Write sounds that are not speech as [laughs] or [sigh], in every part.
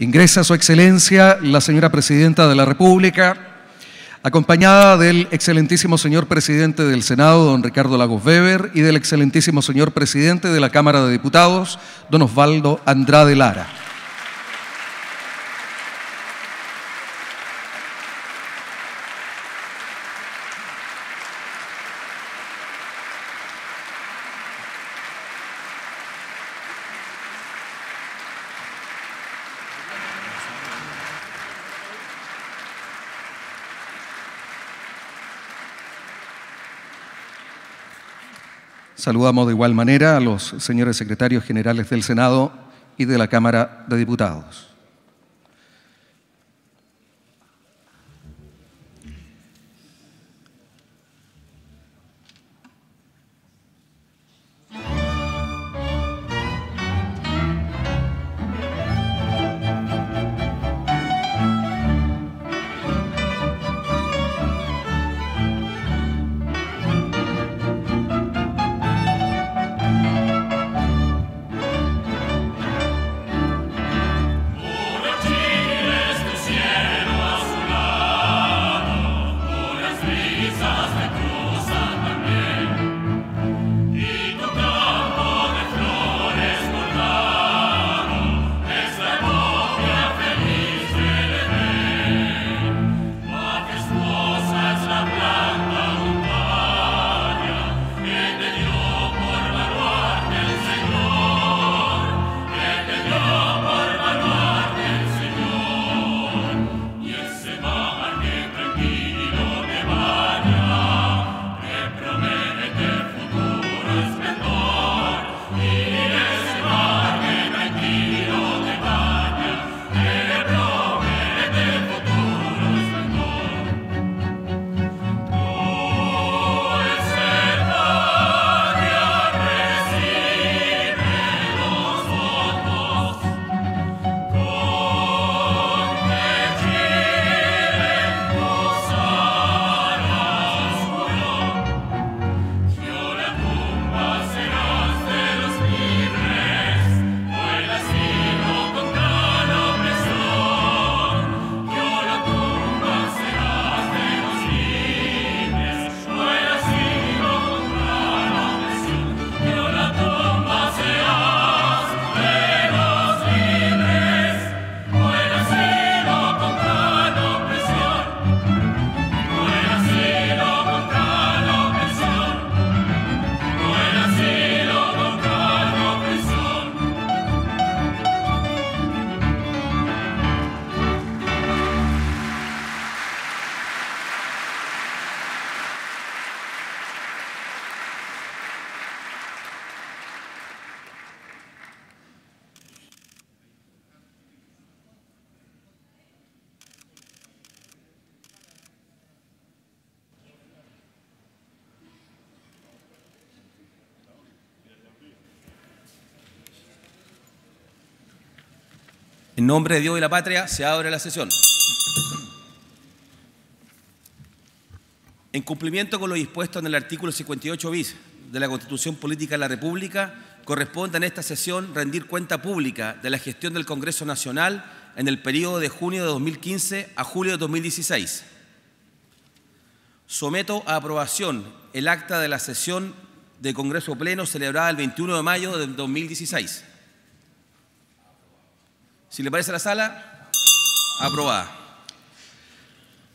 Ingresa Su Excelencia, la señora Presidenta de la República, acompañada del excelentísimo señor Presidente del Senado, don Ricardo Lagos Weber, y del excelentísimo señor Presidente de la Cámara de Diputados, don Osvaldo Andrade Lara. Saludamos de igual manera a los señores secretarios generales del Senado y de la Cámara de Diputados. nombre de Dios y la patria, se abre la sesión. En cumplimiento con lo dispuesto en el artículo 58 bis de la Constitución Política de la República, corresponde en esta sesión rendir cuenta pública de la gestión del Congreso Nacional en el periodo de junio de 2015 a julio de 2016. Someto a aprobación el acta de la sesión de Congreso Pleno celebrada el 21 de mayo de 2016. Si le parece a la sala, aprobada.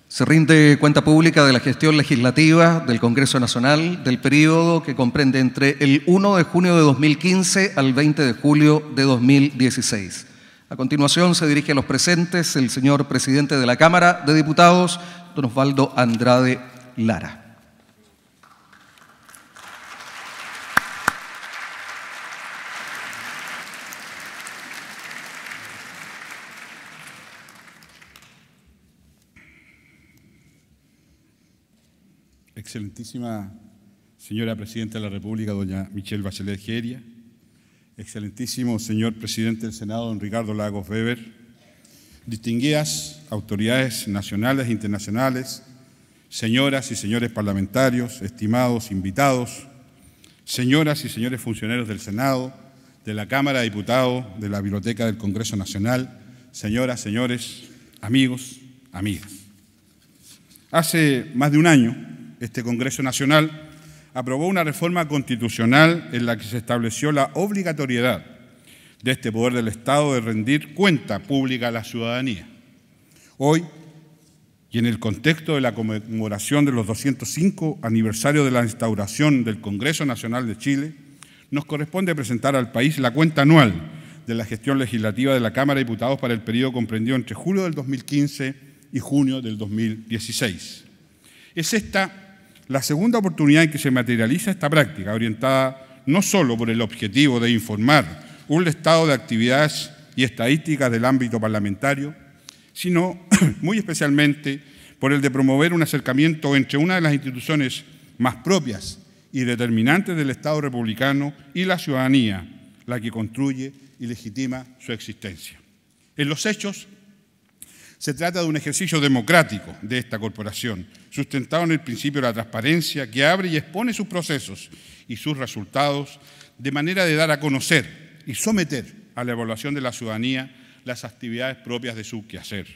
Se rinde cuenta pública de la gestión legislativa del Congreso Nacional del periodo que comprende entre el 1 de junio de 2015 al 20 de julio de 2016. A continuación se dirige a los presentes el señor presidente de la Cámara de Diputados, don Osvaldo Andrade Lara. excelentísima señora Presidenta de la República, doña Michelle Bachelet Geria, excelentísimo señor Presidente del Senado, don Ricardo Lagos Weber, distinguidas autoridades nacionales e internacionales, señoras y señores parlamentarios, estimados invitados, señoras y señores funcionarios del Senado, de la Cámara de Diputados, de la Biblioteca del Congreso Nacional, señoras, señores, amigos, amigas. Hace más de un año, este Congreso Nacional, aprobó una reforma constitucional en la que se estableció la obligatoriedad de este poder del Estado de rendir cuenta pública a la ciudadanía. Hoy, y en el contexto de la conmemoración de los 205 aniversarios de la instauración del Congreso Nacional de Chile, nos corresponde presentar al país la cuenta anual de la gestión legislativa de la Cámara de Diputados para el periodo comprendido entre julio del 2015 y junio del 2016. Es esta la segunda oportunidad en que se materializa esta práctica, orientada no solo por el objetivo de informar un estado de actividades y estadísticas del ámbito parlamentario, sino [clears throat] muy especialmente por el de promover un acercamiento entre una de las instituciones más propias y determinantes del Estado republicano y la ciudadanía, la que construye y legitima su existencia. En los hechos, se trata de un ejercicio democrático de esta corporación, sustentado en el principio de la transparencia, que abre y expone sus procesos y sus resultados de manera de dar a conocer y someter a la evaluación de la ciudadanía las actividades propias de su quehacer.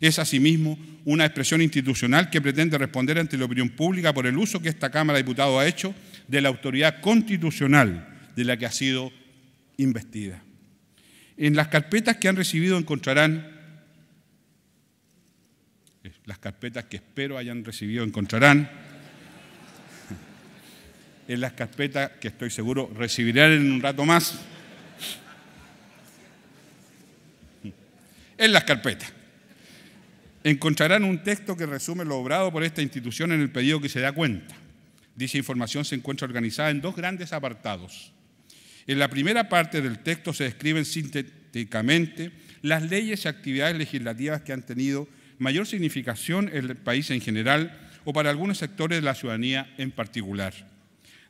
Es asimismo una expresión institucional que pretende responder ante la opinión pública por el uso que esta Cámara de Diputados ha hecho de la autoridad constitucional de la que ha sido investida. En las carpetas que han recibido encontrarán las carpetas que espero hayan recibido encontrarán. [laughs] En las carpetas que estoy seguro recibirán en un rato más. [laughs] En las carpetas. Encontrarán un texto que resume lo obrado por esta institución en el pedido que se da cuenta. Dicha información se encuentra organizada en dos grandes apartados. En la primera parte del texto se describen sintéticamente las leyes y actividades legislativas que han tenido mayor significación en el país en general o para algunos sectores de la ciudadanía en particular.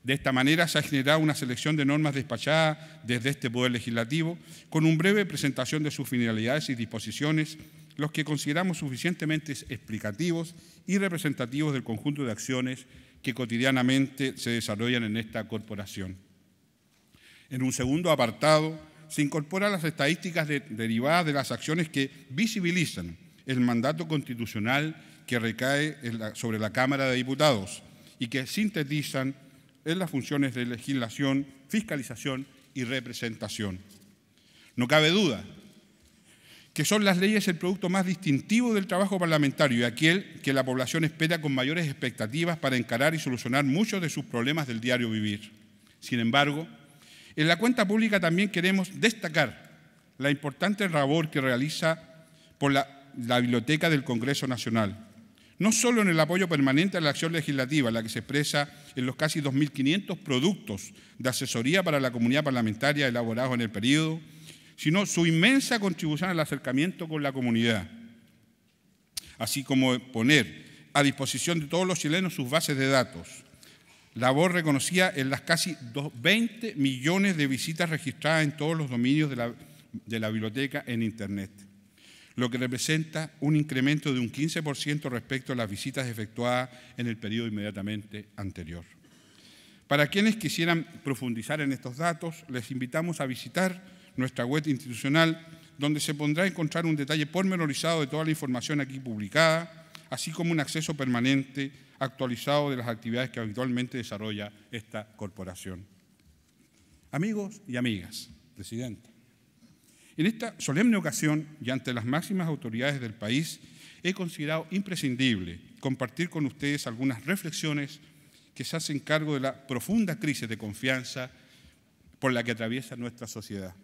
De esta manera se ha generado una selección de normas despachadas desde este Poder Legislativo con una breve presentación de sus finalidades y disposiciones, los que consideramos suficientemente explicativos y representativos del conjunto de acciones que cotidianamente se desarrollan en esta corporación. En un segundo apartado se incorporan las estadísticas derivadas de las acciones que visibilizan el mandato constitucional que recae sobre la Cámara de Diputados y que sintetizan en las funciones de legislación, fiscalización y representación. No cabe duda que son las leyes el producto más distintivo del trabajo parlamentario y aquel que la población espera con mayores expectativas para encarar y solucionar muchos de sus problemas del diario vivir. Sin embargo, en la cuenta pública también queremos destacar la importante labor que realiza por la la Biblioteca del Congreso Nacional. No solo en el apoyo permanente a la acción legislativa, la que se expresa en los casi 2.500 productos de asesoría para la comunidad parlamentaria elaborados en el periodo, sino su inmensa contribución al acercamiento con la comunidad, así como poner a disposición de todos los chilenos sus bases de datos, labor reconocida en las casi 20 millones de visitas registradas en todos los dominios de la, de la biblioteca en Internet lo que representa un incremento de un 15% respecto a las visitas efectuadas en el periodo inmediatamente anterior. Para quienes quisieran profundizar en estos datos, les invitamos a visitar nuestra web institucional, donde se pondrá encontrar un detalle pormenorizado de toda la información aquí publicada, así como un acceso permanente actualizado de las actividades que habitualmente desarrolla esta corporación. Amigos y amigas, Presidente, en esta solemne ocasión y ante las máximas autoridades del país, he considerado imprescindible compartir con ustedes algunas reflexiones que se hacen cargo de la profunda crisis de confianza por la que atraviesa nuestra sociedad.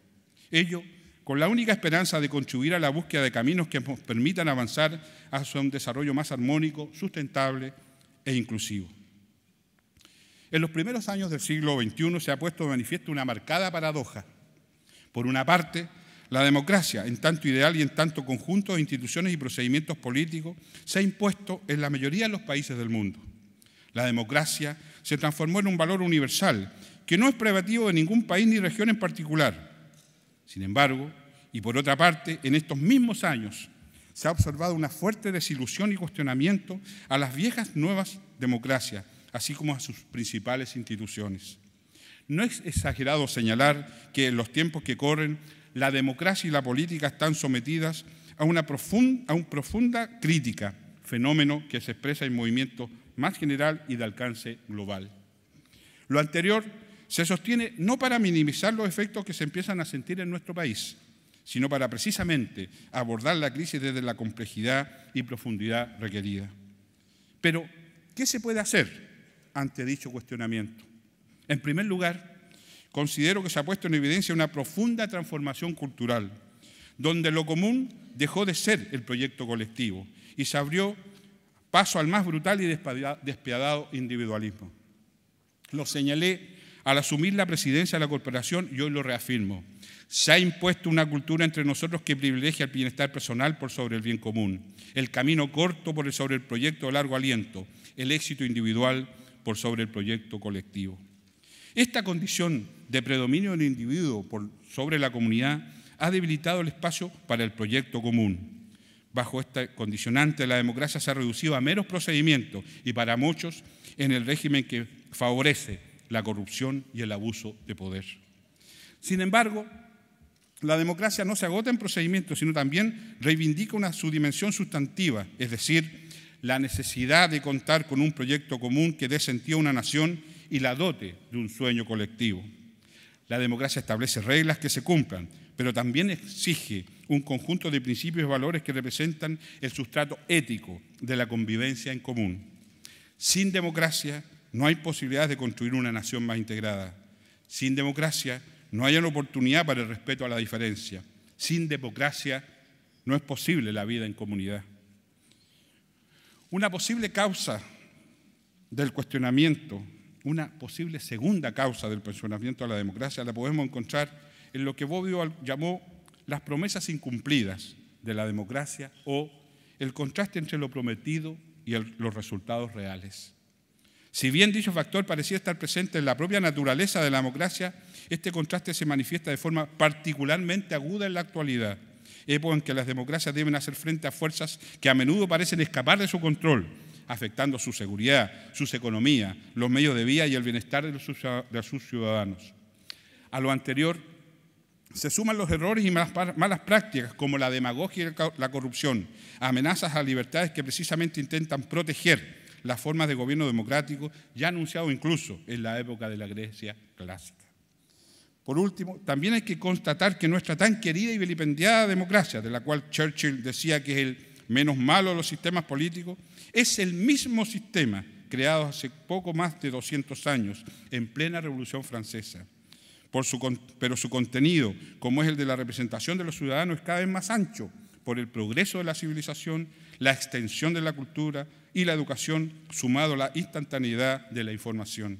Ello con la única esperanza de contribuir a la búsqueda de caminos que nos permitan avanzar hacia un desarrollo más armónico, sustentable e inclusivo. En los primeros años del siglo XXI se ha puesto de manifiesto una marcada paradoja. Por una parte, la democracia, en tanto ideal y en tanto conjunto de instituciones y procedimientos políticos, se ha impuesto en la mayoría de los países del mundo. La democracia se transformó en un valor universal que no es privativo de ningún país ni región en particular. Sin embargo, y por otra parte, en estos mismos años se ha observado una fuerte desilusión y cuestionamiento a las viejas nuevas democracias, así como a sus principales instituciones. No es exagerado señalar que en los tiempos que corren la democracia y la política están sometidas a una profunda, crítica, fenómeno que se expresa en movimiento más general y de alcance global. Lo anterior se sostiene no para minimizar los efectos que se empiezan a sentir en nuestro país, sino para precisamente abordar la crisis desde la complejidad y profundidad requerida. Pero, ¿qué se puede hacer ante dicho cuestionamiento? En primer lugar, considero que se ha puesto en evidencia una profunda transformación cultural, donde lo común dejó de ser el proyecto colectivo y se abrió paso al más brutal y despiadado individualismo. Lo señalé al asumir la presidencia de la corporación y hoy lo reafirmo. Se ha impuesto una cultura entre nosotros que privilegia el bienestar personal por sobre el bien común, el camino corto por sobre el proyecto de largo aliento, el éxito individual por sobre el proyecto colectivo. Esta condición de predominio del individuo sobre la comunidad ha debilitado el espacio para el proyecto común. Bajo esta condicionante, la democracia se ha reducido a meros procedimientos y para muchos en el régimen que favorece la corrupción y el abuso de poder. Sin embargo, la democracia no se agota en procedimientos, sino también reivindica una, su dimensión sustantiva, es decir, la necesidad de contar con un proyecto común que dé sentido a una nación y la dote de un sueño colectivo. La democracia establece reglas que se cumplan, pero también exige un conjunto de principios y valores que representan el sustrato ético de la convivencia en común. Sin democracia no hay posibilidad de construir una nación más integrada. Sin democracia no hay una oportunidad para el respeto a la diferencia. Sin democracia no es posible la vida en comunidad. Una posible causa del cuestionamiento una posible segunda causa del pensionamiento a la democracia la podemos encontrar en lo que Bobbio llamó las promesas incumplidas de la democracia o el contraste entre lo prometido y los resultados reales. Si bien dicho factor parecía estar presente en la propia naturaleza de la democracia, este contraste se manifiesta de forma particularmente aguda en la actualidad, época en que las democracias deben hacer frente a fuerzas que a menudo parecen escapar de su control afectando su seguridad, sus economías, los medios de vida y el bienestar de sus ciudadanos. A lo anterior se suman los errores y malas prácticas como la demagogia y la corrupción, amenazas a libertades que precisamente intentan proteger las formas de gobierno democrático ya anunciado incluso en la época de la Grecia clásica. Por último, también hay que constatar que nuestra tan querida y vilipendiada democracia, de la cual Churchill decía que es el menos malo los sistemas políticos, es el mismo sistema creado hace poco más de 200 años, en plena Revolución Francesa. pero su contenido, como es el de la representación de los ciudadanos, es cada vez más ancho por el progreso de la civilización, la extensión de la cultura y la educación, sumado a la instantaneidad de la información.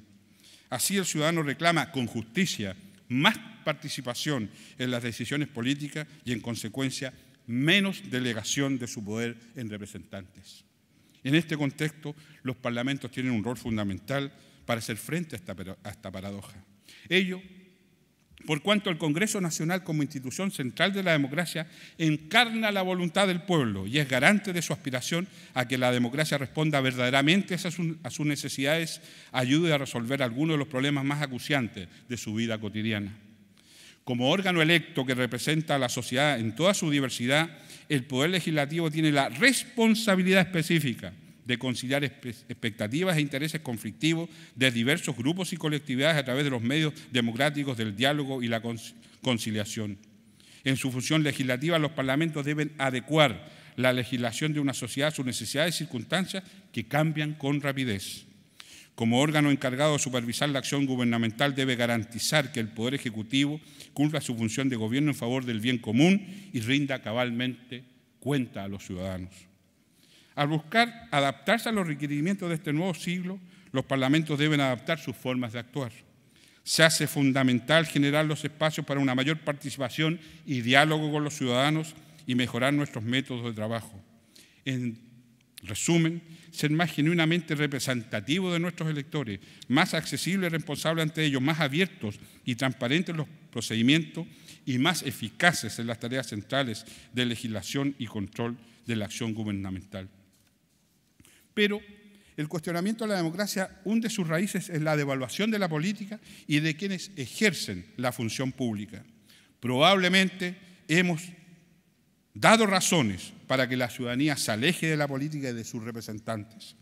Así el ciudadano reclama con justicia más participación en las decisiones políticas y en consecuencia menos delegación de su poder en representantes. En este contexto, los parlamentos tienen un rol fundamental para hacer frente a esta, paradoja. Ello por cuanto el Congreso Nacional como institución central de la democracia encarna la voluntad del pueblo y es garante de su aspiración a que la democracia responda verdaderamente a sus necesidades, ayude a resolver algunos de los problemas más acuciantes de su vida cotidiana. Como órgano electo que representa a la sociedad en toda su diversidad, el Poder Legislativo tiene la responsabilidad específica de conciliar expectativas e intereses conflictivos de diversos grupos y colectividades a través de los medios democráticos del diálogo y la conciliación. En su función legislativa, los parlamentos deben adecuar la legislación de una sociedad a sus necesidades y circunstancias que cambian con rapidez como órgano encargado de supervisar la acción gubernamental, debe garantizar que el Poder Ejecutivo cumpla su función de gobierno en favor del bien común y rinda cabalmente cuenta a los ciudadanos. Al buscar adaptarse a los requerimientos de este nuevo siglo, los parlamentos deben adaptar sus formas de actuar. Se hace fundamental generar los espacios para una mayor participación y diálogo con los ciudadanos y mejorar nuestros métodos de trabajo. En Resumen, ser más genuinamente representativo de nuestros electores, más accesibles y responsables ante ellos, más abiertos y transparentes los procedimientos y más eficaces en las tareas centrales de legislación y control de la acción gubernamental. Pero el cuestionamiento a la democracia hunde sus raíces en la devaluación de la política y de quienes ejercen la función pública. Probablemente hemos dado razones para que la ciudadanía se aleje de la política y de sus representantes.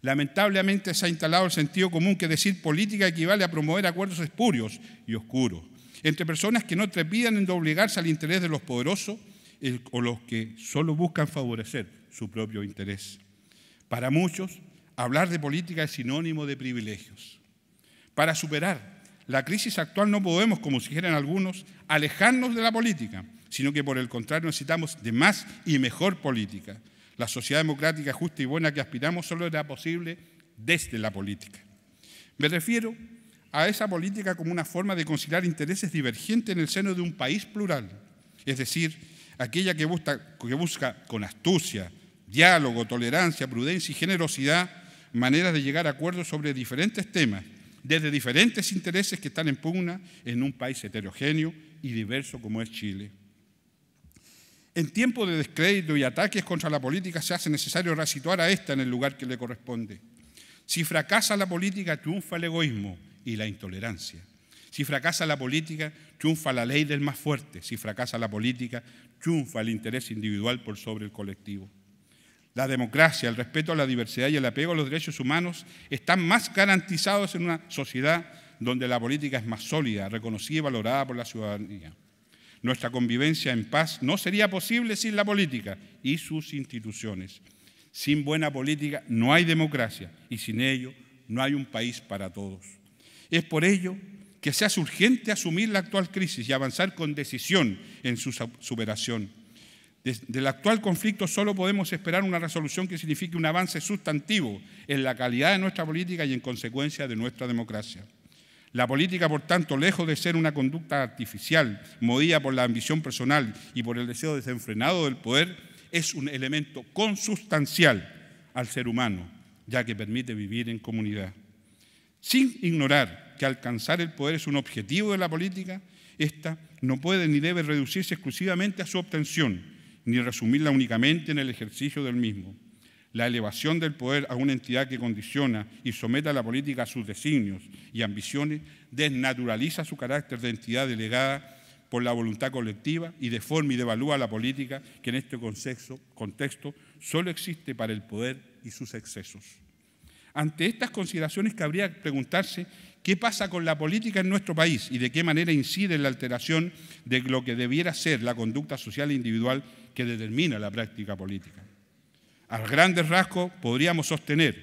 Lamentablemente se ha instalado el sentido común que decir política equivale a promover acuerdos espurios y oscuros entre personas que no trepidan en doblegarse al interés de los poderosos o los que solo buscan favorecer su propio interés. Para muchos, hablar de política es sinónimo de privilegios. Para superar la crisis actual no podemos, como sugieren algunos, alejarnos de la política, sino que por el contrario necesitamos de más y mejor política. La sociedad democrática justa y buena que aspiramos solo era posible desde la política. Me refiero a esa política como una forma de conciliar intereses divergentes en el seno de un país plural, es decir, aquella que busca, que busca con astucia, diálogo, tolerancia, prudencia y generosidad maneras de llegar a acuerdos sobre diferentes temas, desde diferentes intereses que están en pugna en un país heterogéneo y diverso como es Chile. En tiempos de descrédito y ataques contra la política se hace necesario resituar a esta en el lugar que le corresponde. Si fracasa la política, triunfa el egoísmo y la intolerancia. Si fracasa la política, triunfa la ley del más fuerte. Si fracasa la política, triunfa el interés individual por sobre el colectivo. La democracia, el respeto a la diversidad y el apego a los derechos humanos están más garantizados en una sociedad donde la política es más sólida, reconocida y valorada por la ciudadanía. Nuestra convivencia en paz no sería posible sin la política y sus instituciones. Sin buena política no hay democracia y sin ello no hay un país para todos. Es por ello que se hace urgente asumir la actual crisis y avanzar con decisión en su superación. Del actual conflicto solo podemos esperar una resolución que signifique un avance sustantivo en la calidad de nuestra política y en consecuencia de nuestra democracia. La política, por tanto, lejos de ser una conducta artificial, movida por la ambición personal y por el deseo desenfrenado del poder, es un elemento consustancial al ser humano, ya que permite vivir en comunidad. Sin ignorar que alcanzar el poder es un objetivo de la política, esta no puede ni debe reducirse exclusivamente a su obtención, ni resumirla únicamente en el ejercicio del mismo la elevación del poder a una entidad que condiciona y someta a la política a sus designios y ambiciones, desnaturaliza su carácter de entidad delegada por la voluntad colectiva y deforma y devalúa la política que en este contexto, contexto solo existe para el poder y sus excesos. Ante estas consideraciones cabría preguntarse qué pasa con la política en nuestro país y de qué manera incide en la alteración de lo que debiera ser la conducta social e individual que determina la práctica política. Al grandes rasgos podríamos sostener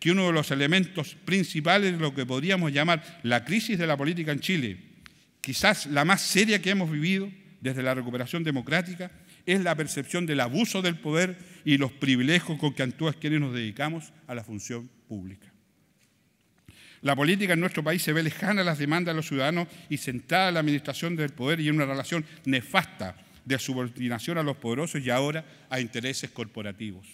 que uno de los elementos principales de lo que podríamos llamar la crisis de la política en Chile, quizás la más seria que hemos vivido desde la recuperación democrática, es la percepción del abuso del poder y los privilegios con que antuas quienes nos dedicamos a la función pública. La política en nuestro país se ve lejana a las demandas de los ciudadanos y sentada en la administración del poder y en una relación nefasta de subordinación a los poderosos y ahora a intereses corporativos.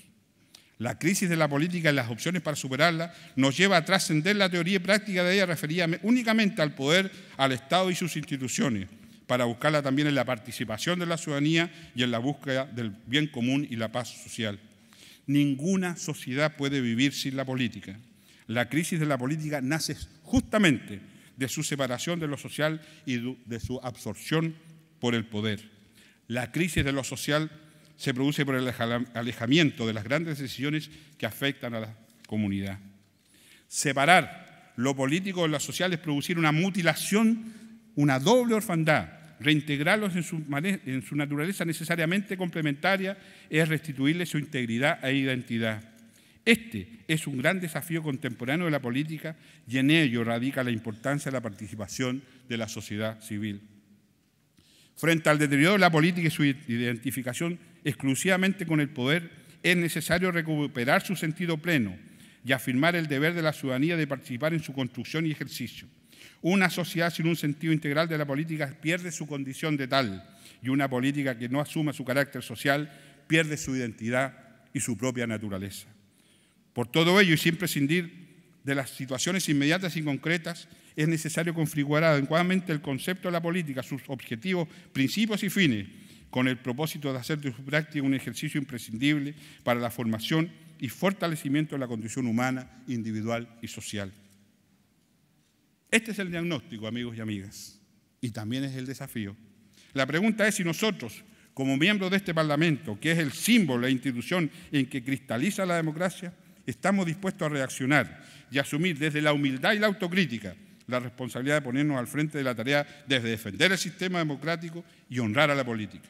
La crisis de la política y las opciones para superarla nos lleva a trascender la teoría y práctica de ella referida únicamente al poder, al Estado y sus instituciones, para buscarla también en la participación de la ciudadanía y en la búsqueda del bien común y la paz social. Ninguna sociedad puede vivir sin la política. La crisis de la política nace justamente de su separación de lo social y de su absorción por el poder. La crisis de lo social se produce por el alejamiento de las grandes decisiones que afectan a la comunidad. Separar lo político de lo social es producir una mutilación, una doble orfandad. Reintegrarlos en su, naturaleza necesariamente complementaria es restituirles su integridad e identidad. Este es un gran desafío contemporáneo de la política y en ello radica la importancia de la participación de la sociedad civil. Frente al deterioro de la política y su identificación exclusivamente con el poder, es necesario recuperar su sentido pleno y afirmar el deber de la ciudadanía de participar en su construcción y ejercicio. Una sociedad sin un sentido integral de la política pierde su condición de tal y una política que no asuma su carácter social pierde su identidad y su propia naturaleza. Por todo ello y sin prescindir de las situaciones inmediatas y concretas, es necesario configurar adecuadamente el concepto de la política, sus objetivos, principios y fines, con el propósito de hacer de su práctica un ejercicio imprescindible para la formación y fortalecimiento de la condición humana, individual y social. Este es el diagnóstico, amigos y amigas, y también es el desafío. La pregunta es si nosotros, como miembros de este Parlamento, que es el símbolo, la institución en que cristaliza la democracia, estamos dispuestos a reaccionar y asumir desde la humildad y la autocrítica la responsabilidad de ponernos al frente de la tarea desde defender el sistema democrático y honrar a la política.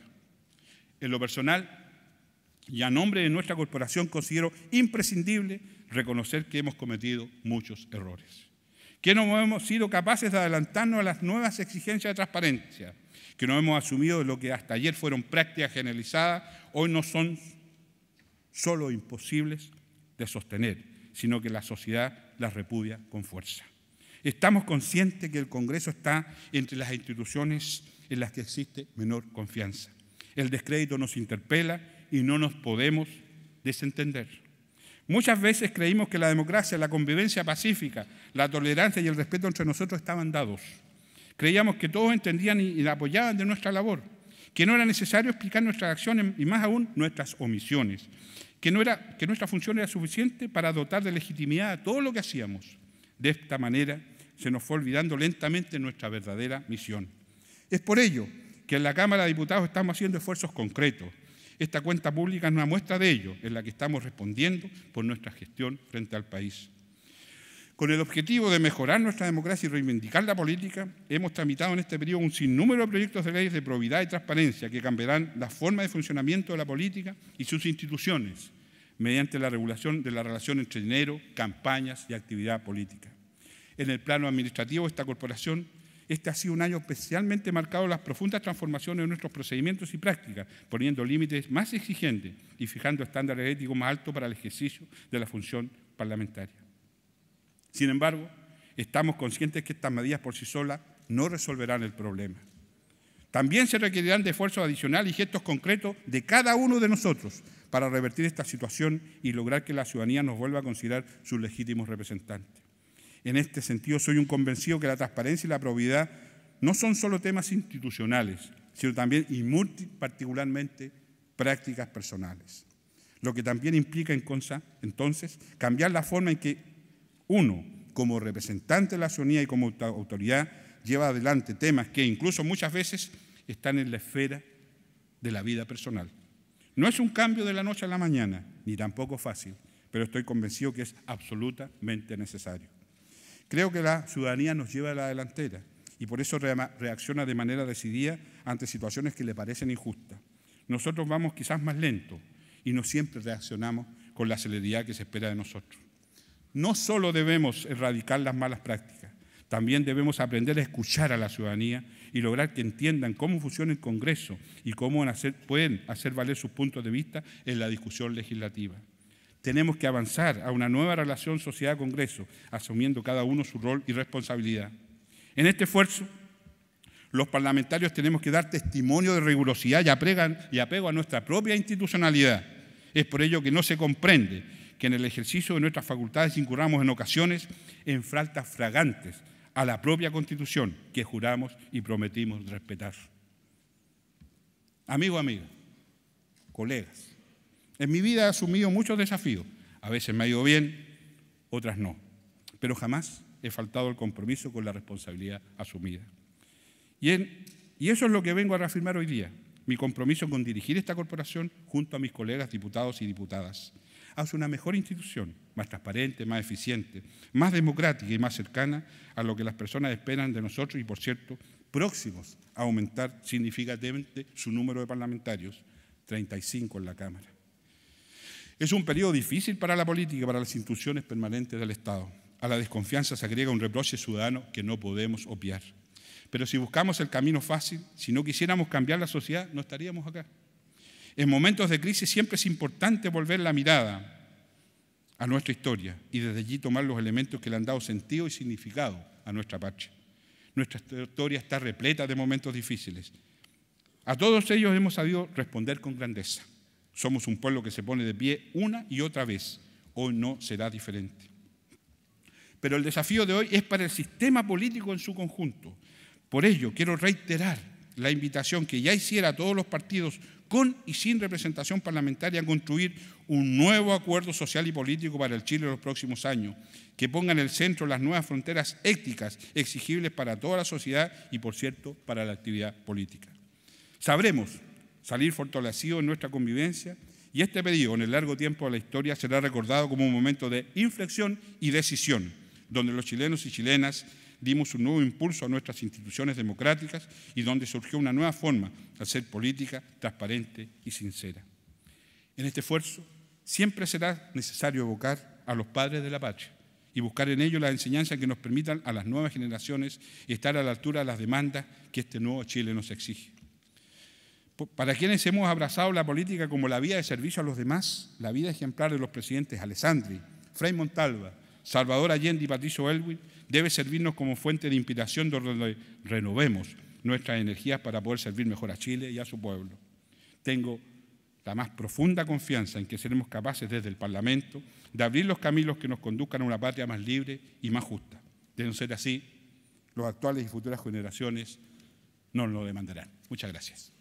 En lo personal, y a nombre de nuestra corporación considero imprescindible reconocer que hemos cometido muchos errores, que no hemos sido capaces de adelantarnos a las nuevas exigencias de transparencia, que no hemos asumido lo que hasta ayer fueron prácticas generalizadas, hoy no son solo imposibles de sostener, sino que la sociedad las repudia con fuerza. Estamos conscientes que el Congreso está entre las instituciones en las que existe menor confianza. El descrédito nos interpela y no nos podemos desentender. Muchas veces creímos que la democracia, la convivencia pacífica, la tolerancia y el respeto entre nosotros estaban dados. Creíamos que todos entendían y apoyaban de nuestra labor, que no era necesario explicar nuestras acciones y más aún nuestras omisiones, que, que nuestra función era suficiente para dotar de legitimidad a todo lo que hacíamos. De esta manera se nos fue olvidando lentamente nuestra verdadera misión. Es por ello que en la Cámara de Diputados estamos haciendo esfuerzos concretos. Esta cuenta pública es una muestra de ello, en la que estamos respondiendo por nuestra gestión frente al país. Con el objetivo de mejorar nuestra democracia y reivindicar la política, hemos tramitado en este periodo un sinnúmero de proyectos de leyes de probidad y transparencia que cambiarán la forma de funcionamiento de la política y sus instituciones mediante la regulación de la relación entre dinero, campañas y actividad política. En el plano administrativo, de esta corporación, este ha sido un año especialmente marcado las profundas transformaciones de nuestros procedimientos y prácticas, poniendo límites más exigentes y fijando estándares éticos más altos para el ejercicio de la función parlamentaria. Sin embargo, estamos conscientes que estas medidas por sí solas no resolverán el problema. También se requerirán de esfuerzos adicionales y gestos concretos de cada uno de nosotros para revertir esta situación y lograr que la ciudadanía nos vuelva a considerar sus legítimos representantes. En este sentido, soy un convencido que la transparencia y la probidad no son solo temas institucionales, sino también y particularmente prácticas personales. Lo que también implica entonces cambiar la forma en que uno, como representante de la ciudadanía y como autoridad, lleva adelante temas que incluso muchas veces están en la esfera de la vida personal. No es un cambio de la noche a la mañana, ni tampoco fácil, pero estoy convencido que es absolutamente necesario. Creo que la ciudadanía nos lleva a la delantera y por eso reacciona de manera decidida ante situaciones que le parecen injustas. Nosotros vamos quizás más lento y no siempre reaccionamos con la celeridad que se espera de nosotros. No solo debemos erradicar las malas prácticas, también debemos aprender a escuchar a la ciudadanía y lograr que entiendan cómo funciona el Congreso y cómo pueden hacer valer sus puntos de vista en la discusión legislativa. Tenemos que avanzar a una nueva relación sociedad-congreso, asumiendo cada uno su rol y responsabilidad. En este esfuerzo, los parlamentarios tenemos que dar testimonio de rigurosidad y, apego a nuestra propia institucionalidad. Es por ello que no se comprende que en el ejercicio de nuestras facultades incurramos en ocasiones en faltas fragantes a la propia Constitución que juramos y prometimos respetar. Amigo, amiga, colegas, en mi vida he asumido muchos desafíos. A veces me ha ido bien, otras no. Pero jamás he faltado el compromiso con la responsabilidad asumida. Y, y eso es lo que vengo a reafirmar hoy día. Mi compromiso con dirigir esta corporación junto a mis colegas diputados y diputadas. Hace una mejor institución, más transparente, más eficiente, más democrática y más cercana a lo que las personas esperan de nosotros y, por cierto, próximos a aumentar significativamente su número de parlamentarios, 35 en la Cámara. Es un periodo difícil para la política, para las instituciones permanentes del Estado. A la desconfianza se agrega un reproche ciudadano que no podemos obviar. Pero si buscamos el camino fácil, si no quisiéramos cambiar la sociedad, no estaríamos acá. En momentos de crisis siempre es importante volver la mirada a nuestra historia y desde allí tomar los elementos que le han dado sentido y significado a nuestra patria. Nuestra historia está repleta de momentos difíciles. A todos ellos hemos sabido responder con grandeza. Somos un pueblo que se pone de pie una y otra vez. Hoy no será diferente. Pero el desafío de hoy es para el sistema político en su conjunto. Por ello, quiero reiterar la invitación que ya hiciera a todos los partidos con y sin representación parlamentaria a construir un nuevo acuerdo social y político para el Chile en los próximos años, que ponga en el centro las nuevas fronteras éticas exigibles para toda la sociedad y, por cierto, para la actividad política. Sabremos salir fortalecido en nuestra convivencia. Y este pedido en el largo tiempo de la historia, será recordado como un momento de inflexión y decisión, donde los chilenos y chilenas dimos un nuevo impulso a nuestras instituciones democráticas y donde surgió una nueva forma de ser política transparente y sincera. En este esfuerzo siempre será necesario evocar a los padres de la patria y buscar en ellos las enseñanzas que nos permitan a las nuevas generaciones estar a la altura de las demandas que este nuevo Chile nos exige para quienes hemos abrazado la política como la vía de servicio a los demás, la vida ejemplar de los presidentes Alessandri, Frei Montalva, Salvador Allende y Patricio Elwin debe servirnos como fuente de inspiración donde renovemos nuestras energías para poder servir mejor a Chile y a su pueblo. Tengo la más profunda confianza en que seremos capaces desde el Parlamento de abrir los caminos que nos conduzcan a una patria más libre y más justa. De no ser así, los actuales y futuras generaciones nos lo demandarán. Muchas gracias.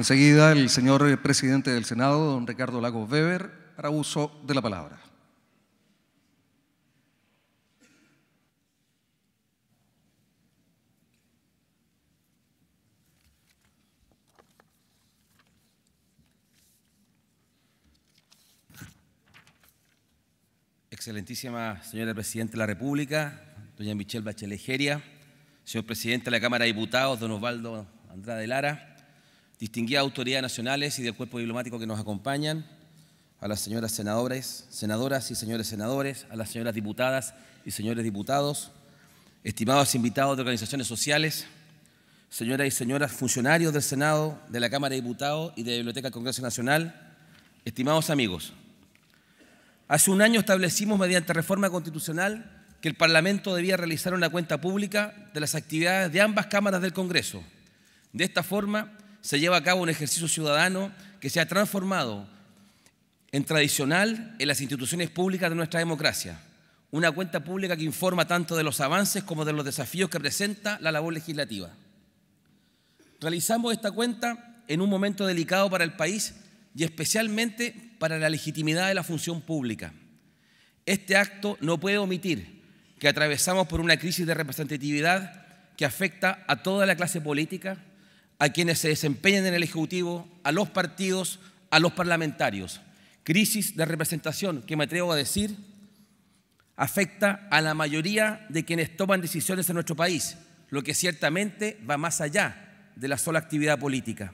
Enseguida, el señor presidente del Senado, don Ricardo Lagos Weber, para uso de la palabra. Excelentísima señora Presidenta de la República, doña Michelle Bachelet Geria, señor Presidente de la Cámara de Diputados, don Osvaldo Andrade Lara, distinguidas autoridades nacionales y del cuerpo diplomático que nos acompañan, a las señoras senadoras, senadoras y señores senadores, a las señoras diputadas y señores diputados, estimados invitados de organizaciones sociales, señoras y señores funcionarios del Senado, de la Cámara de Diputados y de la Biblioteca del Congreso Nacional, estimados amigos. Hace un año establecimos mediante reforma constitucional que el Parlamento debía realizar una cuenta pública de las actividades de ambas cámaras del Congreso. De esta forma, se lleva a cabo un ejercicio ciudadano que se ha transformado en tradicional en las instituciones públicas de nuestra democracia. Una cuenta pública que informa tanto de los avances como de los desafíos que presenta la labor legislativa. Realizamos esta cuenta en un momento delicado para el país y especialmente para la legitimidad de la función pública. Este acto no puede omitir que atravesamos por una crisis de representatividad que afecta a toda la clase política, a quienes se desempeñan en el Ejecutivo, a los partidos, a los parlamentarios. Crisis de representación que me atrevo a decir afecta a la mayoría de quienes toman decisiones en nuestro país, lo que ciertamente va más allá de la sola actividad política.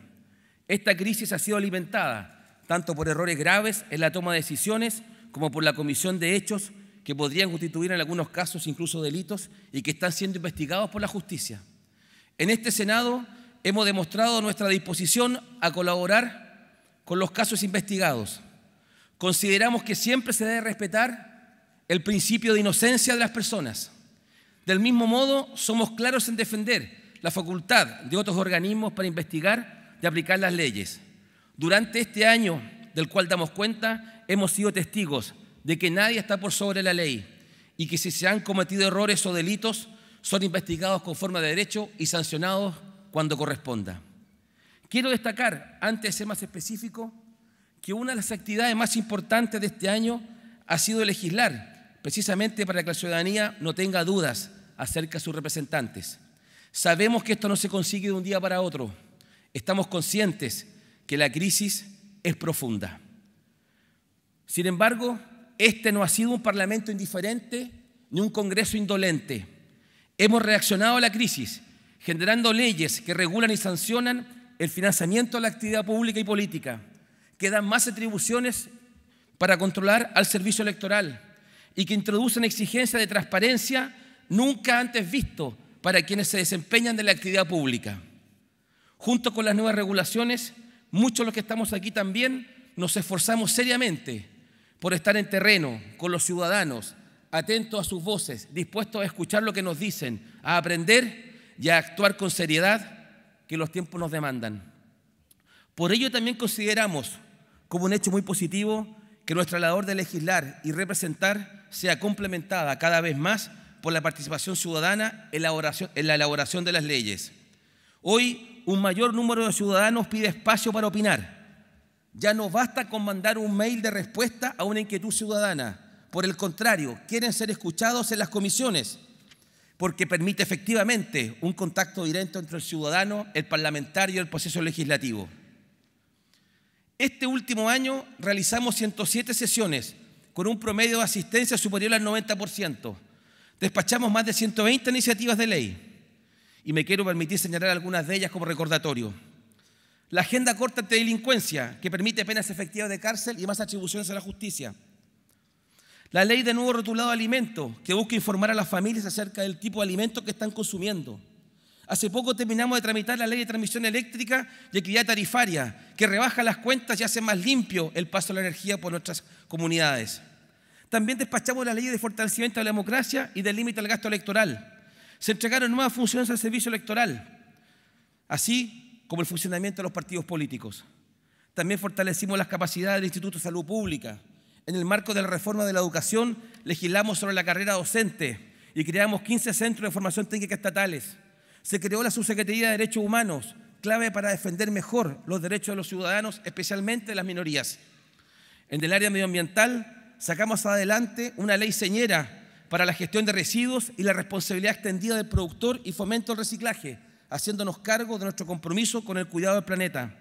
Esta crisis ha sido alimentada tanto por errores graves en la toma de decisiones como por la comisión de hechos que podrían constituir en algunos casos incluso delitos y que están siendo investigados por la justicia. En este Senado hemos demostrado nuestra disposición a colaborar con los casos investigados. Consideramos que siempre se debe respetar el principio de inocencia de las personas. Del mismo modo, somos claros en defender la facultad de otros organismos para investigar y aplicar las leyes. Durante este año del cual damos cuenta, hemos sido testigos de que nadie está por sobre la ley y que si se han cometido errores o delitos, son investigados con forma de derecho y sancionados cuando corresponda. Quiero destacar, antes de ser más específico, que una de las actividades más importantes de este año ha sido legislar, precisamente para que la ciudadanía no tenga dudas acerca de sus representantes. Sabemos que esto no se consigue de un día para otro. Estamos conscientes que la crisis es profunda. Sin embargo, este no ha sido un parlamento indiferente ni un Congreso indolente. Hemos reaccionado a la crisis generando leyes que regulan y sancionan el financiamiento de la actividad pública y política, que dan más atribuciones para controlar al servicio electoral y que introducen exigencias de transparencia nunca antes visto para quienes se desempeñan de la actividad pública. Junto con las nuevas regulaciones, muchos de los que estamos aquí también nos esforzamos seriamente por estar en terreno con los ciudadanos, atentos a sus voces, dispuestos a escuchar lo que nos dicen, a aprender y actuar con seriedad que los tiempos nos demandan. Por ello también consideramos como un hecho muy positivo que nuestra labor de legislar y representar sea complementada cada vez más por la participación ciudadana en la elaboración de las leyes. Hoy un mayor número de ciudadanos pide espacio para opinar. Ya no basta con mandar un mail de respuesta a una inquietud ciudadana. Por el contrario, quieren ser escuchados en las comisiones, porque permite efectivamente un contacto directo entre el ciudadano, el parlamentario y el proceso legislativo. Este último año realizamos 107 sesiones con un promedio de asistencia superior al 90%. Despachamos más de 120 iniciativas de ley y me quiero permitir señalar algunas de ellas como recordatorio. La agenda corta de delincuencia, que permite penas efectivas de cárcel y más atribuciones a la justicia. La ley de nuevo rotulado alimento, alimentos, que busca informar a las familias acerca del tipo de alimentos que están consumiendo. Hace poco terminamos de tramitar la ley de transmisión eléctrica y equidad tarifaria, que rebaja las cuentas y hace más limpio el paso de la energía por nuestras comunidades. También despachamos la ley de fortalecimiento de la democracia y del límite al gasto electoral. Se entregaron nuevas funciones al servicio electoral, así como el funcionamiento de los partidos políticos. También fortalecimos las capacidades del Instituto de Salud Pública, en el marco de la reforma de la educación, legislamos sobre la carrera docente y creamos 15 centros de formación técnica estatales. Se creó la Subsecretaría de Derechos Humanos, clave para defender mejor los derechos de los ciudadanos, especialmente de las minorías. En el área medioambiental, sacamos adelante una ley señera para la gestión de residuos y la responsabilidad extendida del productor y fomento al reciclaje, haciéndonos cargo de nuestro compromiso con el cuidado del planeta.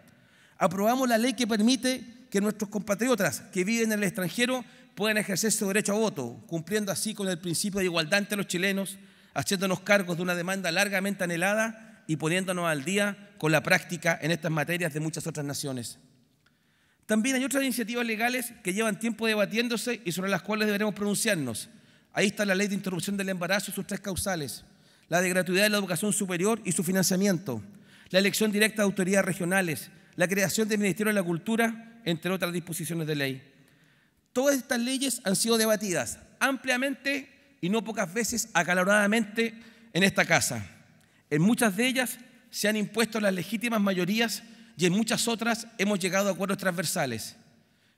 Aprobamos la ley que permite que nuestros compatriotas que viven en el extranjero puedan ejercer su derecho a voto, cumpliendo así con el principio de igualdad entre los chilenos, haciéndonos cargos de una demanda largamente anhelada y poniéndonos al día con la práctica en estas materias de muchas otras naciones. También hay otras iniciativas legales que llevan tiempo debatiéndose y sobre las cuales deberemos pronunciarnos. Ahí está la ley de interrupción del embarazo y sus tres causales, la de gratuidad de la educación superior y su financiamiento, la elección directa de autoridades regionales, la creación del Ministerio de la Cultura entre otras disposiciones de ley. Todas estas leyes han sido debatidas ampliamente y no pocas veces acaloradamente en esta casa. En muchas de ellas se han impuesto las legítimas mayorías y en muchas otras hemos llegado a acuerdos transversales.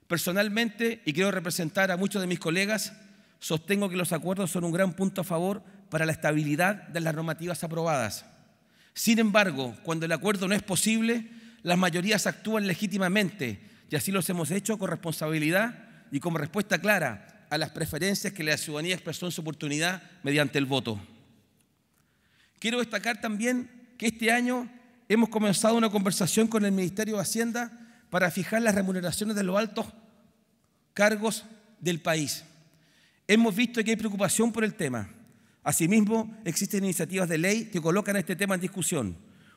Personalmente, y quiero representar a muchos de mis colegas, sostengo que los acuerdos son un gran punto a favor para la estabilidad de las normativas aprobadas. Sin embargo, cuando el acuerdo no es posible, las mayorías actúan legítimamente, y así los hemos hecho con responsabilidad y como respuesta clara a las preferencias que la ciudadanía expresó en su oportunidad mediante el voto. Quiero destacar también que este año hemos comenzado una conversación con el Ministerio de Hacienda para fijar las remuneraciones de los altos cargos del país. Hemos visto que hay preocupación por el tema. Asimismo, existen iniciativas de ley que colocan este tema en discusión.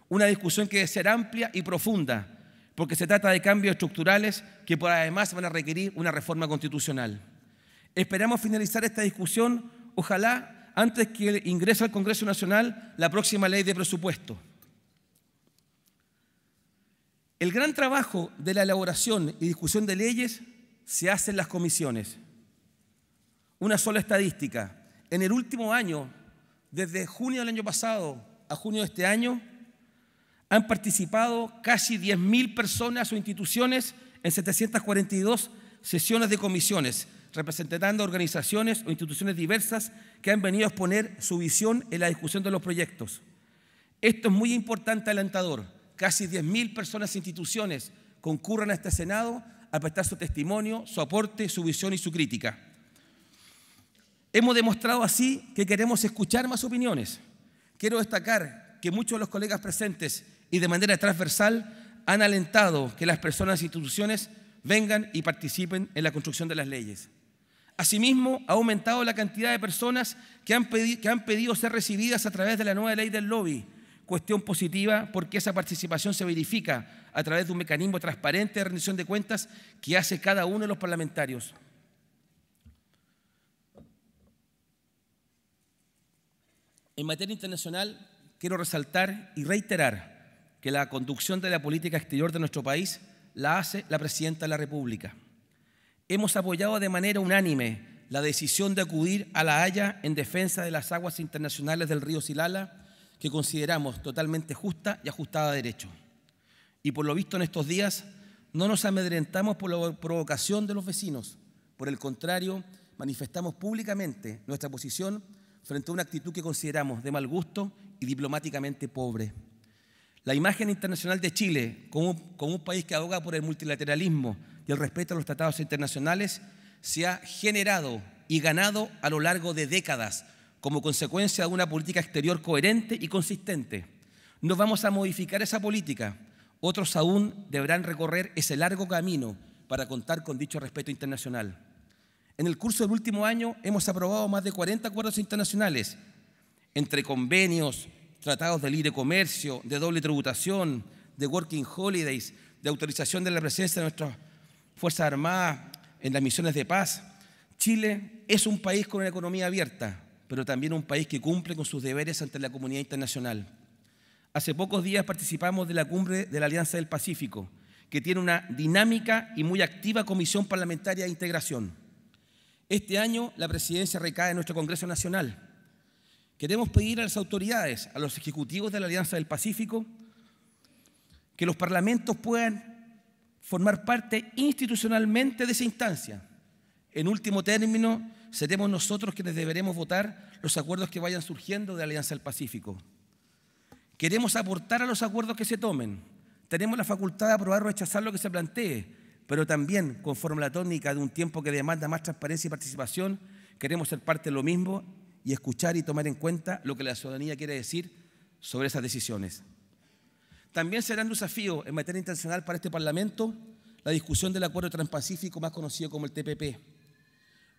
Una discusión que debe ser amplia y profunda, porque se trata de cambios estructurales que por además van a requerir una reforma constitucional. Esperamos finalizar esta discusión, ojalá antes que ingrese al Congreso Nacional la próxima ley de presupuesto. El gran trabajo de la elaboración y discusión de leyes se hace en las comisiones. Una sola estadística. En el último año, desde junio del año pasado a junio de este año, han participado casi 10.000 personas o instituciones en 742 sesiones de comisiones, representando organizaciones o instituciones diversas que han venido a exponer su visión en la discusión de los proyectos. Esto es muy importante, alentador. Casi 10.000 personas e instituciones concurran a este Senado a prestar su testimonio, su aporte, su visión y su crítica. Hemos demostrado así que queremos escuchar más opiniones. Quiero destacar que muchos de los colegas presentes y de manera transversal han alentado que las personas e instituciones vengan y participen en la construcción de las leyes. Asimismo, ha aumentado la cantidad de personas que han, que han pedido ser recibidas a través de la nueva ley del lobby, cuestión positiva porque esa participación se verifica a través de un mecanismo transparente de rendición de cuentas que hace cada uno de los parlamentarios. En materia internacional, quiero resaltar y reiterar que la conducción de la política exterior de nuestro país la hace la Presidenta de la República. Hemos apoyado de manera unánime la decisión de acudir a La Haya en defensa de las aguas internacionales del río Silala, que consideramos totalmente justa y ajustada a derecho. Y por lo visto en estos días, no nos amedrentamos por la provocación de los vecinos. Por el contrario, manifestamos públicamente nuestra posición frente a una actitud que consideramos de mal gusto y diplomáticamente pobre. La imagen internacional de Chile como, un país que aboga por el multilateralismo y el respeto a los tratados internacionales se ha generado y ganado a lo largo de décadas como consecuencia de una política exterior coherente y consistente. No vamos a modificar esa política. Otros aún deberán recorrer ese largo camino para contar con dicho respeto internacional. En el curso del último año hemos aprobado más de 40 acuerdos internacionales entre convenios, tratados de libre comercio, de doble tributación, de working holidays, de autorización de la presencia de nuestras Fuerzas Armadas en las misiones de paz. Chile es un país con una economía abierta, pero también un país que cumple con sus deberes ante la comunidad internacional. Hace pocos días participamos de la cumbre de la Alianza del Pacífico, que tiene una dinámica y muy activa comisión parlamentaria de integración. Este año la presidencia recae en nuestro Congreso Nacional Queremos pedir a las autoridades, a los ejecutivos de la Alianza del Pacífico, que los parlamentos puedan formar parte institucionalmente de esa instancia. En último término, seremos nosotros quienes deberemos votar los acuerdos que vayan surgiendo de la Alianza del Pacífico. Queremos aportar a los acuerdos que se tomen. Tenemos la facultad de aprobar o rechazar lo que se plantee, pero también, conforme la tónica de un tiempo que demanda más transparencia y participación, queremos ser parte de lo mismo y escuchar y tomar en cuenta lo que la ciudadanía quiere decir sobre esas decisiones. También será un desafío en materia internacional para este Parlamento la discusión del Acuerdo Transpacífico, más conocido como el TPP.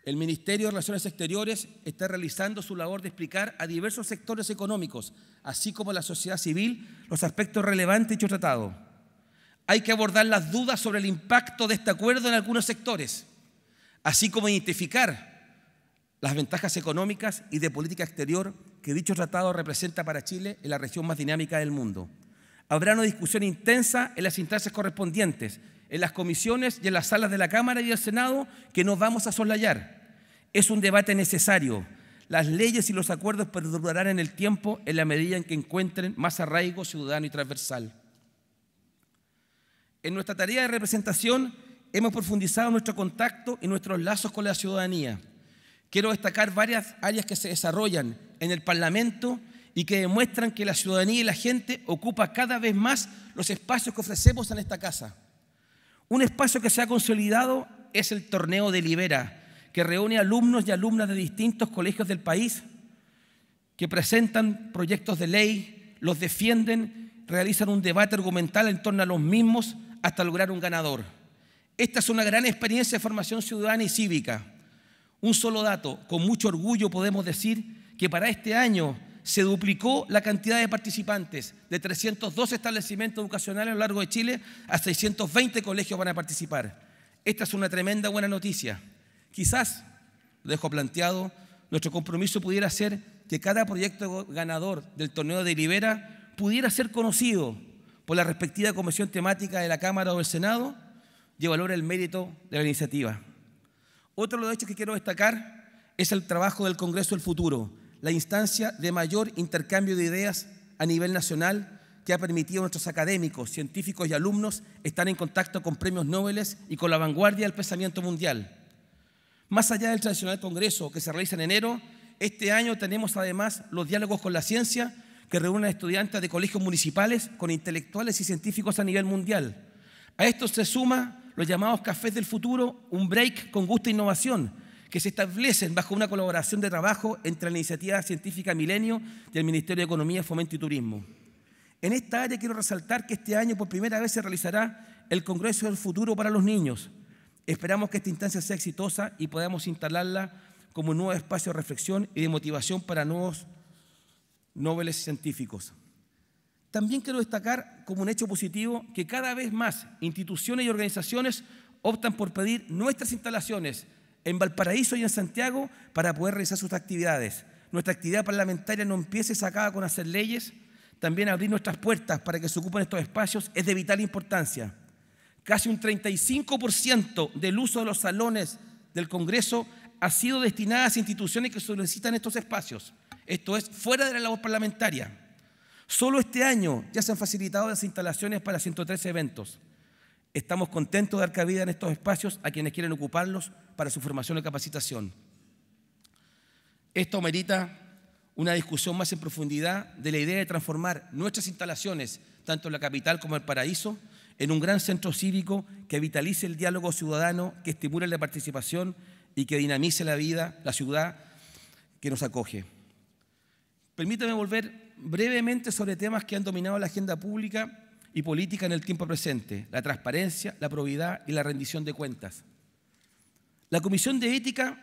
El Ministerio de Relaciones Exteriores está realizando su labor de explicar a diversos sectores económicos, así como a la sociedad civil, los aspectos relevantes de dicho tratado. Hay que abordar las dudas sobre el impacto de este acuerdo en algunos sectores, así como identificar las ventajas económicas y de política exterior que dicho tratado representa para Chile en la región más dinámica del mundo. Habrá una discusión intensa en las instancias correspondientes, en las comisiones y en las salas de la Cámara y del Senado que no vamos a soslayar. Es un debate necesario. Las leyes y los acuerdos perdurarán en el tiempo en la medida en que encuentren más arraigo ciudadano y transversal. En nuestra tarea de representación hemos profundizado nuestro contacto y nuestros lazos con la ciudadanía quiero destacar varias áreas que se desarrollan en el Parlamento y que demuestran que la ciudadanía y la gente ocupa cada vez más los espacios que ofrecemos en esta casa. Un espacio que se ha consolidado es el torneo de Libera, que reúne alumnos y alumnas de distintos colegios del país que presentan proyectos de ley, los defienden, realizan un debate argumental en torno a los mismos hasta lograr un ganador. Esta es una gran experiencia de formación ciudadana y cívica un solo dato, con mucho orgullo podemos decir que para este año se duplicó la cantidad de participantes de 312 establecimientos educacionales a lo largo de Chile a 620 colegios van a participar. Esta es una tremenda buena noticia. Quizás, lo dejo planteado, nuestro compromiso pudiera ser que cada proyecto ganador del torneo de Libera pudiera ser conocido por la respectiva comisión temática de la Cámara o del Senado y valore el mérito de la iniciativa. Otro de los hechos que quiero destacar es el trabajo del Congreso del Futuro, la instancia de mayor intercambio de ideas a nivel nacional que ha permitido a nuestros académicos, científicos y alumnos estar en contacto con premios Nobel y con la vanguardia del pensamiento mundial. Más allá del tradicional congreso que se realiza en enero, este año tenemos además los diálogos con la ciencia que reúnen a estudiantes de colegios municipales con intelectuales y científicos a nivel mundial. A esto se suma los llamados cafés del futuro, un break con gusto e innovación, que se establecen bajo una colaboración de trabajo entre la iniciativa científica Milenio y el Ministerio de Economía, Fomento y Turismo. En esta área quiero resaltar que este año por primera vez se realizará el Congreso del Futuro para los Niños. Esperamos que esta instancia sea exitosa y podamos instalarla como un nuevo espacio de reflexión y de motivación para nuevos nobles científicos. También quiero destacar como un hecho positivo que cada vez más instituciones y organizaciones optan por pedir nuestras instalaciones en Valparaíso y en Santiago para poder realizar sus actividades. Nuestra actividad parlamentaria no empiece sacada con hacer leyes, también abrir nuestras puertas para que se ocupen estos espacios es de vital importancia. Casi un 35% del uso de los salones del Congreso ha sido destinado a instituciones que solicitan estos espacios, esto es, fuera de la labor parlamentaria. Solo este año ya se han facilitado las instalaciones para 113 eventos. Estamos contentos de dar cabida en estos espacios a quienes quieren ocuparlos para su formación y capacitación. Esto merita una discusión más en profundidad de la idea de transformar nuestras instalaciones, tanto en la capital como en el paraíso, en un gran centro cívico que vitalice el diálogo ciudadano, que estimule la participación y que dinamice la vida, la ciudad que nos acoge. Permítame volver brevemente sobre temas que han dominado la agenda pública y política en el tiempo presente, la transparencia, la probidad y la rendición de cuentas. La Comisión de Ética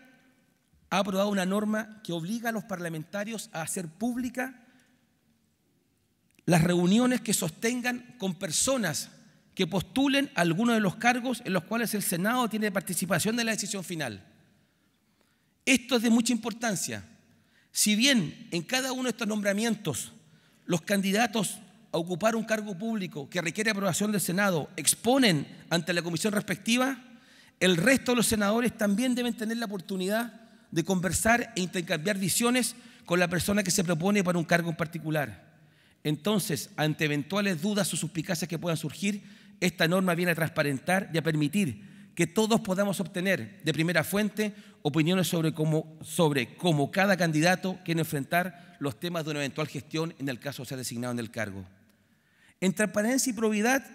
ha aprobado una norma que obliga a los parlamentarios a hacer pública las reuniones que sostengan con personas que postulen alguno de los cargos en los cuales el Senado tiene participación de la decisión final. Esto es de mucha importancia si bien en cada uno de estos nombramientos los candidatos a ocupar un cargo público que requiere aprobación del Senado exponen ante la comisión respectiva, el resto de los senadores también deben tener la oportunidad de conversar e intercambiar visiones con la persona que se propone para un cargo en particular. Entonces, ante eventuales dudas o suspicacias que puedan surgir, esta norma viene a transparentar y a permitir que todos podamos obtener de primera fuente opiniones sobre cómo, sobre cómo cada candidato quiere enfrentar los temas de una eventual gestión en el caso de ser designado en el cargo. En transparencia y probidad,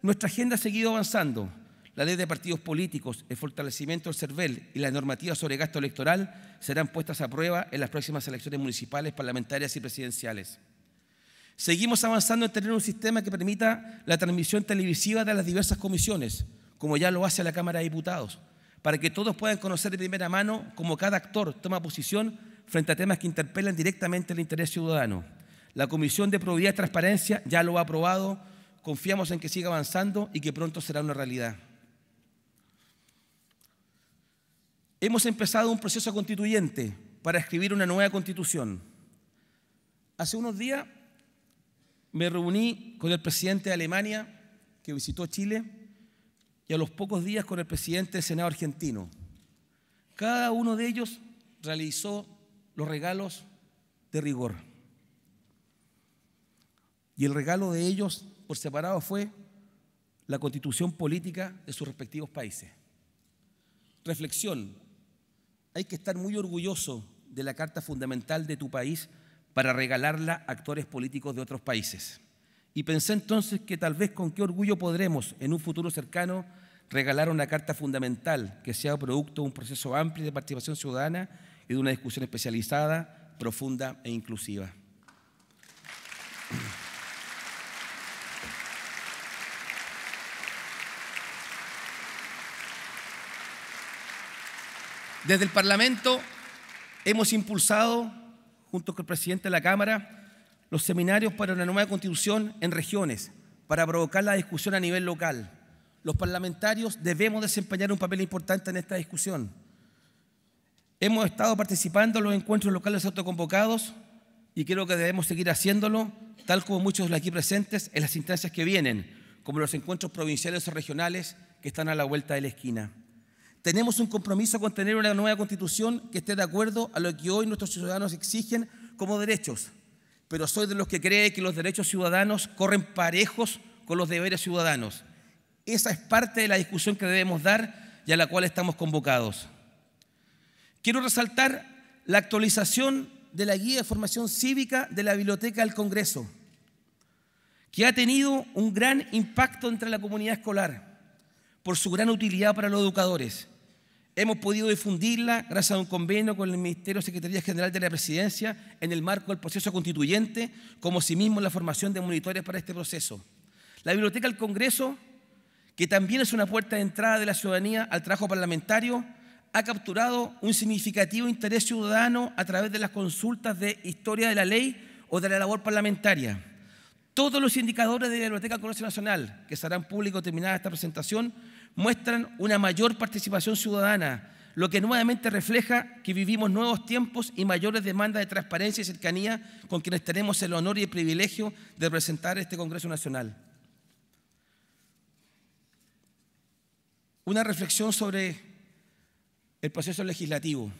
nuestra agenda ha seguido avanzando. La ley de partidos políticos, el fortalecimiento del CERVEL y la normativa sobre gasto electoral serán puestas a prueba en las próximas elecciones municipales, parlamentarias y presidenciales. Seguimos avanzando en tener un sistema que permita la transmisión televisiva de las diversas comisiones, como ya lo hace la Cámara de Diputados, para que todos puedan conocer de primera mano cómo cada actor toma posición frente a temas que interpelan directamente el interés ciudadano. La Comisión de Probidad y Transparencia ya lo ha aprobado, confiamos en que siga avanzando y que pronto será una realidad. Hemos empezado un proceso constituyente para escribir una nueva constitución. Hace unos días me reuní con el presidente de Alemania, que visitó Chile, y a los pocos días con el presidente del Senado argentino. Cada uno de ellos realizó los regalos de rigor. Y el regalo de ellos por separado fue la constitución política de sus respectivos países. Reflexión. Hay que estar muy orgulloso de la Carta Fundamental de tu país para regalarla a actores políticos de otros países. Y pensé entonces que tal vez con qué orgullo podremos, en un futuro cercano, regalar una carta fundamental que sea producto de un proceso amplio de participación ciudadana y de una discusión especializada, profunda e inclusiva. Desde el Parlamento hemos impulsado, junto con el presidente de la Cámara, los seminarios para una nueva constitución en regiones, para provocar la discusión a nivel local. Los parlamentarios debemos desempeñar un papel importante en esta discusión. Hemos estado participando en los encuentros locales autoconvocados y creo que debemos seguir haciéndolo, tal como muchos de los aquí presentes, en las instancias que vienen, como los encuentros provinciales o regionales que están a la vuelta de la esquina. Tenemos un compromiso con tener una nueva constitución que esté de acuerdo a lo que hoy nuestros ciudadanos exigen como derechos, pero soy de los que cree que los derechos ciudadanos corren parejos con los deberes ciudadanos. Esa es parte de la discusión que debemos dar y a la cual estamos convocados. Quiero resaltar la actualización de la guía de formación cívica de la Biblioteca del Congreso, que ha tenido un gran impacto entre la comunidad escolar por su gran utilidad para los educadores. Hemos podido difundirla gracias a un convenio con el Ministerio de Secretaría General de la Presidencia en el marco del proceso constituyente, como asimismo la formación de monitores para este proceso. La Biblioteca del Congreso, que también es una puerta de entrada de la ciudadanía al trabajo parlamentario, ha capturado un significativo interés ciudadano a través de las consultas de historia de la ley o de la labor parlamentaria. Todos los indicadores de la Biblioteca del Congreso Nacional, que serán públicos terminada esta presentación, muestran una mayor participación ciudadana, lo que nuevamente refleja que vivimos nuevos tiempos y mayores demandas de transparencia y cercanía con quienes tenemos el honor y el privilegio de presentar este Congreso Nacional. Una reflexión sobre el proceso legislativo.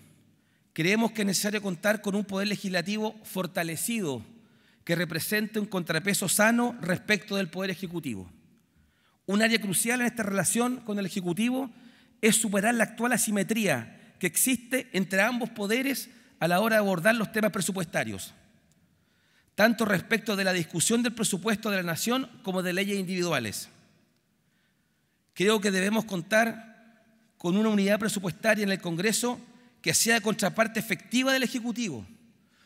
Creemos que es necesario contar con un poder legislativo fortalecido que represente un contrapeso sano respecto del poder ejecutivo. Un área crucial en esta relación con el Ejecutivo es superar la actual asimetría que existe entre ambos poderes a la hora de abordar los temas presupuestarios, tanto respecto de la discusión del presupuesto de la Nación como de leyes individuales. Creo que debemos contar con una unidad presupuestaria en el Congreso que sea contraparte efectiva del Ejecutivo.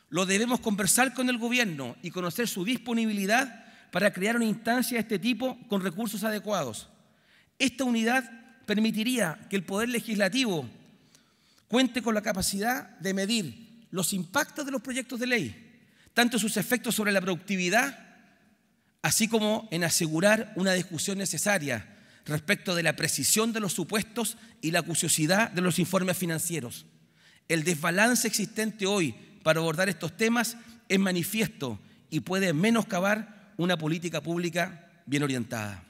Lo debemos conversar con el Gobierno y conocer su disponibilidad para crear una instancia de este tipo con recursos adecuados. Esta unidad permitiría que el Poder Legislativo cuente con la capacidad de medir los impactos de los proyectos de ley, tanto sus efectos sobre la productividad, así como en asegurar una discusión necesaria respecto de la precisión de los supuestos y la acuciosidad de los informes financieros. El desbalance existente hoy para abordar estos temas es manifiesto y puede menoscabar una política pública bien orientada.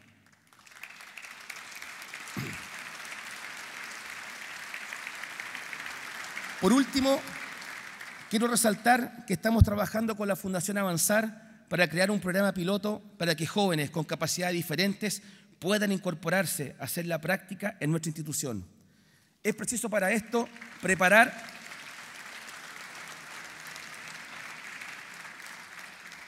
Por último, quiero resaltar que estamos trabajando con la Fundación Avanzar para crear un programa piloto para que jóvenes con capacidades diferentes puedan incorporarse a hacer la práctica en nuestra institución. Es preciso para esto preparar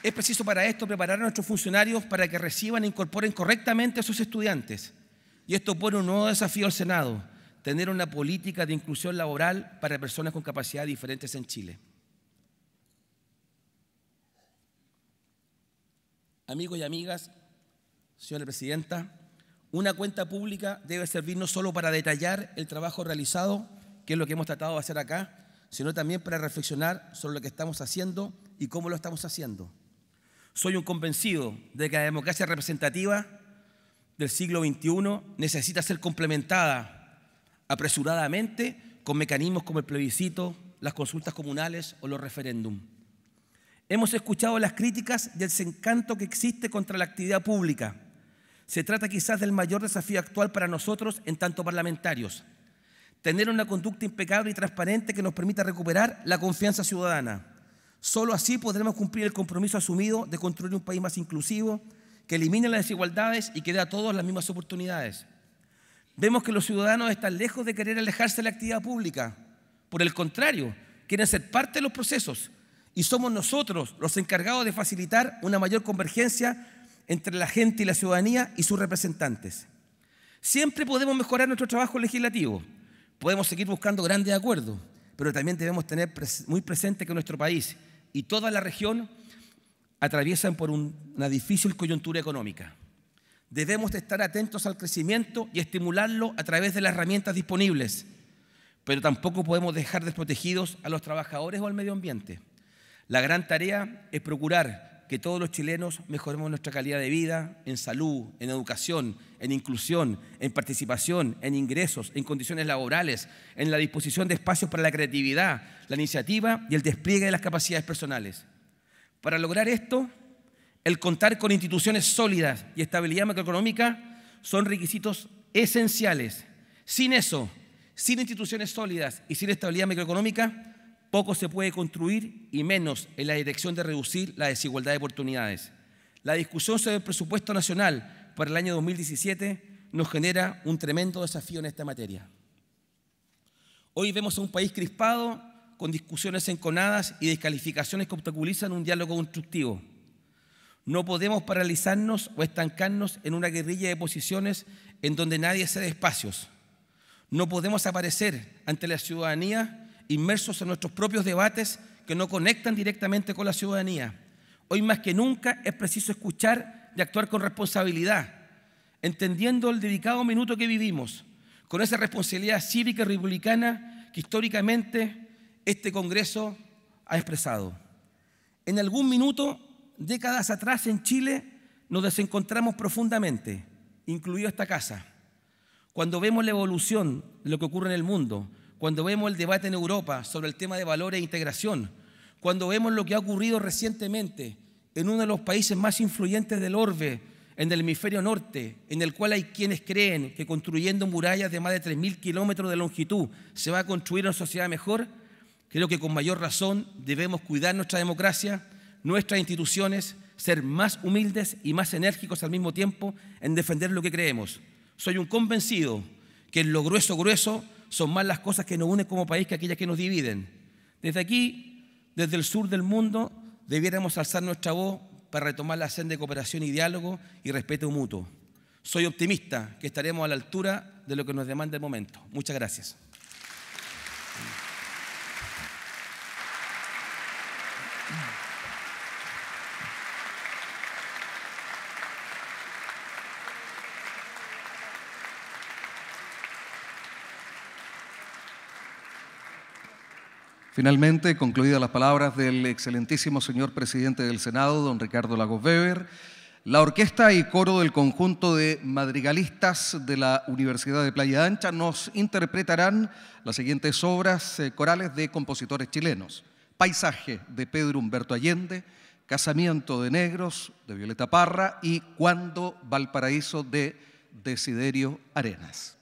Es preciso para esto preparar a nuestros funcionarios para que reciban e incorporen correctamente a sus estudiantes. Y esto pone un nuevo desafío al Senado, tener una política de inclusión laboral para personas con capacidades diferentes en Chile. Amigos y amigas, señora presidenta, una cuenta pública debe servir no solo para detallar el trabajo realizado, que es lo que hemos tratado de hacer acá, sino también para reflexionar sobre lo que estamos haciendo y cómo lo estamos haciendo. Soy un convencido de que la democracia representativa del siglo XXI necesita ser complementada apresuradamente con mecanismos como el plebiscito, las consultas comunales o los referéndum. Hemos escuchado las críticas y el desencanto que existe contra la actividad pública. Se trata quizás del mayor desafío actual para nosotros en tanto parlamentarios. Tener una conducta impecable y transparente que nos permita recuperar la confianza ciudadana Solo así podremos cumplir el compromiso asumido de construir un país más inclusivo, que elimine las desigualdades y que dé a todos las mismas oportunidades. Vemos que los ciudadanos están lejos de querer alejarse de la actividad pública. Por el contrario, quieren ser parte de los procesos y somos nosotros los encargados de facilitar una mayor convergencia entre la gente y la ciudadanía y sus representantes. Siempre podemos mejorar nuestro trabajo legislativo, podemos seguir buscando grandes acuerdos, pero también debemos tener muy presente que nuestro país y toda la región atraviesan por una difícil coyuntura económica. Debemos estar atentos al crecimiento y estimularlo a través de las herramientas disponibles, pero tampoco podemos dejar desprotegidos a los trabajadores o al medio ambiente. La gran tarea es procurar que todos los chilenos mejoremos nuestra calidad de vida en salud, en educación, en inclusión, en participación, en ingresos, en condiciones laborales, en la disposición de espacios para la creatividad, la iniciativa y el despliegue de las capacidades personales. Para lograr esto, el contar con instituciones sólidas y estabilidad macroeconómica son requisitos esenciales. Sin eso, sin instituciones sólidas y sin estabilidad macroeconómica, poco se puede construir y menos en la dirección de reducir la desigualdad de oportunidades. La discusión sobre el presupuesto nacional para el año 2017 nos genera un tremendo desafío en esta materia. Hoy vemos a un país crispado, con discusiones enconadas y descalificaciones que obstaculizan un diálogo constructivo. No podemos paralizarnos o estancarnos en una guerrilla de posiciones en donde nadie cede espacios. No podemos aparecer ante la ciudadanía inmersos en nuestros propios debates que no conectan directamente con la ciudadanía. Hoy más que nunca es preciso escuchar y actuar con responsabilidad, entendiendo el dedicado minuto que vivimos, con esa responsabilidad cívica y republicana que históricamente este Congreso ha expresado. En algún minuto, décadas atrás en Chile, nos desencontramos profundamente, incluido esta casa, cuando vemos la evolución de lo que ocurre en el mundo, cuando vemos el debate en Europa sobre el tema de valores e integración, cuando vemos lo que ha ocurrido recientemente en uno de los países más influyentes del orbe, en el hemisferio norte, en el cual hay quienes creen que construyendo murallas de más de 3.000 kilómetros de longitud se va a construir una sociedad mejor, creo que con mayor razón debemos cuidar nuestra democracia, nuestras instituciones, ser más humildes y más enérgicos al mismo tiempo en defender lo que creemos. Soy un convencido que en lo grueso, grueso, son más las cosas que nos unen como país que aquellas que nos dividen. Desde aquí, desde el sur del mundo, debiéramos alzar nuestra voz para retomar la senda de cooperación y diálogo y respeto mutuo. Soy optimista que estaremos a la altura de lo que nos demanda el momento. Muchas gracias. Finalmente, concluidas las palabras del excelentísimo señor presidente del Senado, don Ricardo Lagos Weber, la orquesta y coro del conjunto de madrigalistas de la Universidad de Playa Ancha nos interpretarán las siguientes obras eh, corales de compositores chilenos. Paisaje de Pedro Humberto Allende, Casamiento de Negros de Violeta Parra y Cuando Valparaíso de Desiderio Arenas.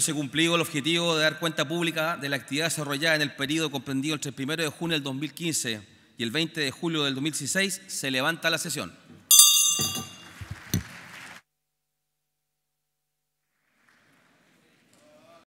se cumplido el objetivo de dar cuenta pública de la actividad desarrollada en el periodo comprendido entre el 1 de junio del 2015 y el 20 de julio del 2016, se levanta la sesión.